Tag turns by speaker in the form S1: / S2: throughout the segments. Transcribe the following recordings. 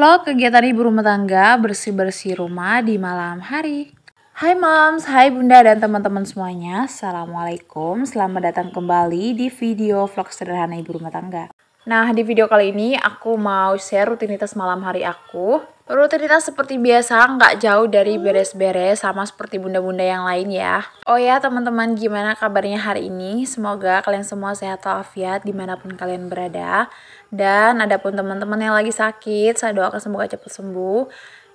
S1: Vlog kegiatan ibu rumah tangga bersih-bersih rumah di malam hari. Hai moms, hai bunda dan teman-teman semuanya. Assalamualaikum, selamat datang kembali di video vlog sederhana ibu rumah tangga. Nah, di video kali ini aku mau share rutinitas malam hari aku. Rutinitas seperti biasa, nggak jauh dari beres-beres sama seperti bunda-bunda yang lain ya. Oh ya, teman-teman, gimana kabarnya hari ini? Semoga kalian semua sehat walafiat dimanapun kalian berada. Dan adapun teman-teman yang lagi sakit, saya doakan semoga cepat sembuh.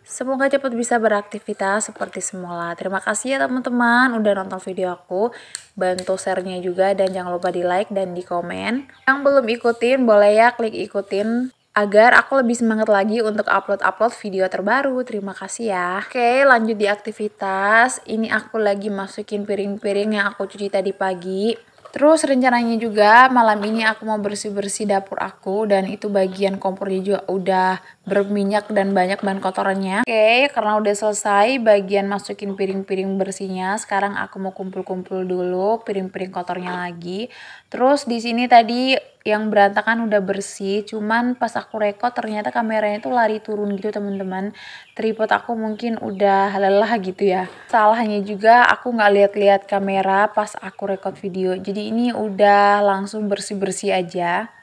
S1: Semoga cepat bisa beraktivitas seperti semula. Terima kasih ya teman-teman udah nonton video aku. Bantu share-nya juga dan jangan lupa di like dan di komen. Yang belum ikutin boleh ya klik ikutin agar aku lebih semangat lagi untuk upload-upload video terbaru. Terima kasih ya. Oke, lanjut di aktivitas. Ini aku lagi masukin piring-piring yang aku cuci tadi pagi. Terus rencananya juga malam ini aku mau bersih-bersih dapur aku dan itu bagian kompornya juga udah berminyak dan banyak bahan kotorannya. Oke, karena udah selesai bagian masukin piring-piring bersihnya, sekarang aku mau kumpul-kumpul dulu piring-piring kotornya lagi. Terus di sini tadi yang berantakan udah bersih, cuman pas aku rekod ternyata kameranya tuh lari turun gitu teman-teman. Tripod aku mungkin udah lelah gitu ya. Salahnya juga aku nggak lihat-lihat kamera pas aku rekod video. Jadi ini udah langsung bersih-bersih aja.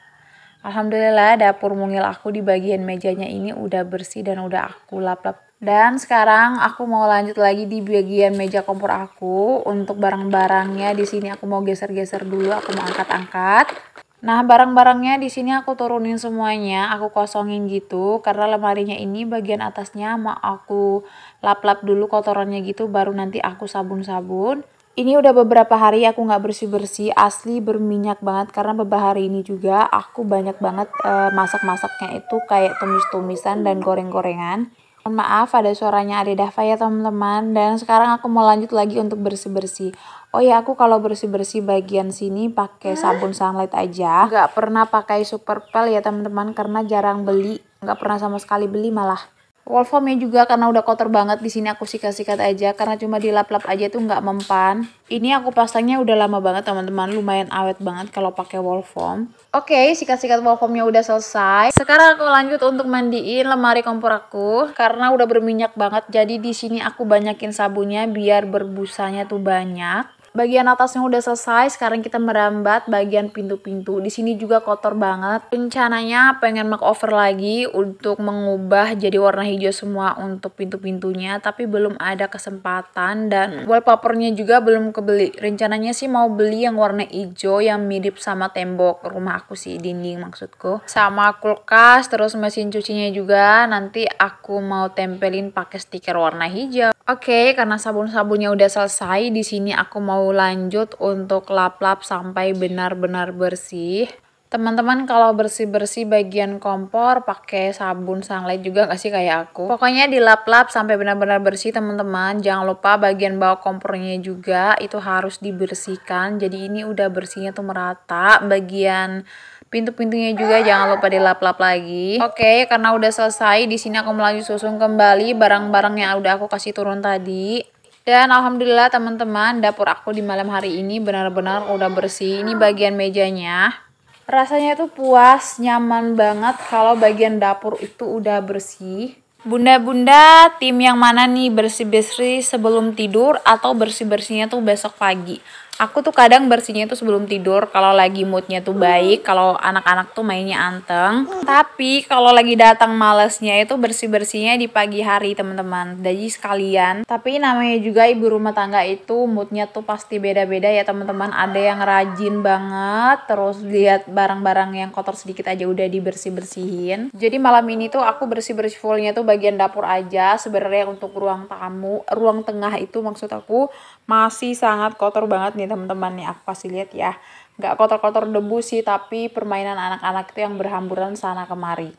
S1: Alhamdulillah dapur mungil aku di bagian mejanya ini udah bersih dan udah aku lap-lap. Dan sekarang aku mau lanjut lagi di bagian meja kompor aku. Untuk barang-barangnya di sini aku mau geser-geser dulu, aku mau angkat-angkat. Nah, barang-barangnya di sini aku turunin semuanya, aku kosongin gitu karena lemarinya ini bagian atasnya mau aku lap-lap dulu kotorannya gitu baru nanti aku sabun-sabun. Ini udah beberapa hari aku nggak bersih-bersih, asli berminyak banget karena beberapa hari ini juga aku banyak banget uh, masak-masaknya itu kayak tumis-tumisan dan goreng-gorengan. maaf ada suaranya Adedah ya teman-teman dan sekarang aku mau lanjut lagi untuk bersih-bersih. Oh ya aku kalau bersih-bersih bagian sini pakai sabun sunlight aja. Gak pernah pakai super pel ya teman-teman karena jarang beli, nggak pernah sama sekali beli malah. Wall foamnya juga karena udah kotor banget di sini aku sikat-sikat aja karena cuma dilap-lap aja tuh nggak mempan. Ini aku pasangnya udah lama banget teman-teman, lumayan awet banget kalau pakai wall foam. Oke, okay, sikat-sikat foamnya udah selesai. Sekarang aku lanjut untuk mandiin lemari kompor aku karena udah berminyak banget. Jadi di sini aku banyakin sabunnya biar berbusanya tuh banyak bagian atasnya udah selesai, sekarang kita merambat bagian pintu-pintu. Di sini juga kotor banget. Rencananya pengen makeover lagi untuk mengubah jadi warna hijau semua untuk pintu-pintunya, tapi belum ada kesempatan dan wallpapernya juga belum kebeli. Rencananya sih mau beli yang warna hijau yang mirip sama tembok rumah aku sih, dinding maksudku. Sama kulkas, terus mesin cucinya juga nanti aku mau tempelin pakai stiker warna hijau. Oke, okay, karena sabun-sabunnya udah selesai, di sini aku mau mau lanjut untuk lap-lap sampai benar-benar bersih. Teman-teman kalau bersih-bersih bagian kompor pakai sabun sunlight juga gak sih kayak aku? Pokoknya dilap-lap sampai benar-benar bersih teman-teman. Jangan lupa bagian bawah kompornya juga itu harus dibersihkan. Jadi ini udah bersihnya tuh merata. Bagian pintu-pintunya juga jangan lupa dilap-lap lagi. Oke, okay, karena udah selesai di sini aku melanjut susun kembali barang-barang yang udah aku kasih turun tadi. Dan alhamdulillah teman-teman dapur aku di malam hari ini benar-benar udah bersih. Ini bagian mejanya. Rasanya tuh puas, nyaman banget kalau bagian dapur itu udah bersih. Bunda-bunda, tim yang mana nih bersih-bersih sebelum tidur atau bersih-bersihnya tuh besok pagi? aku tuh kadang bersihnya tuh sebelum tidur kalau lagi moodnya tuh baik kalau anak-anak tuh mainnya anteng tapi kalau lagi datang malesnya itu bersih bersihnya di pagi hari teman-teman jadi sekalian tapi namanya juga ibu rumah tangga itu moodnya tuh pasti beda-beda ya teman-teman ada yang rajin banget terus lihat barang-barang yang kotor sedikit aja udah dibersih bersihin jadi malam ini tuh aku bersih bersih fullnya tuh bagian dapur aja sebenarnya untuk ruang tamu ruang tengah itu maksud aku masih sangat kotor banget nih nih teman-teman nih aku kasih lihat ya nggak kotor-kotor debu sih tapi permainan anak-anak itu yang berhamburan sana kemari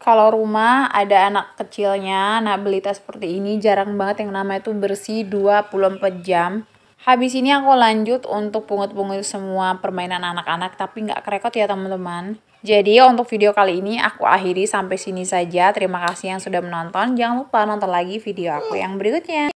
S1: kalau rumah ada anak kecilnya, nah belita seperti ini jarang banget yang namanya itu bersih 24 jam. Habis ini aku lanjut untuk pungut-pungut semua permainan anak-anak tapi nggak kerekot ya teman-teman. Jadi untuk video kali ini aku akhiri sampai sini saja. Terima kasih yang sudah menonton. Jangan lupa nonton lagi video aku yang berikutnya.